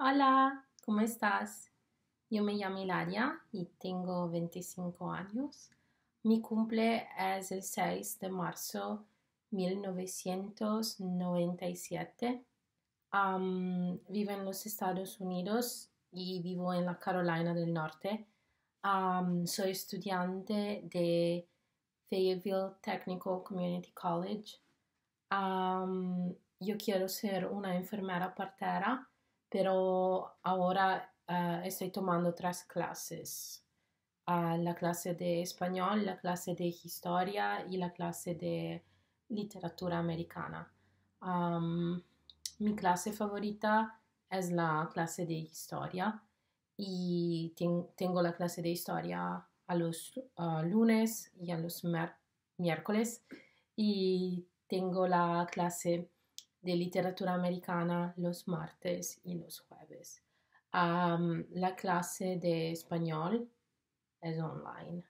Hola, ¿cómo estás? Yo me llamo Hilaria y tengo 25 años. Mi cumple es el 6 de marzo 1997. vivo en los Estados Unidos y vivo en la Carolina del Norte. soy estudiante de Fayetteville Technical Community College. yo quiero ser una enfermera partera pero ahora ah, estoy tomando tres clases. Ah, la clase de español, la clase de historia y la clase de literatura americana. mi clase favorita es la clase de historia y tengo la clase de historia a los ah, lunes y a los miércoles y tengo la clase de literatura americana los martes y los jueves. Um, la clase de español es online.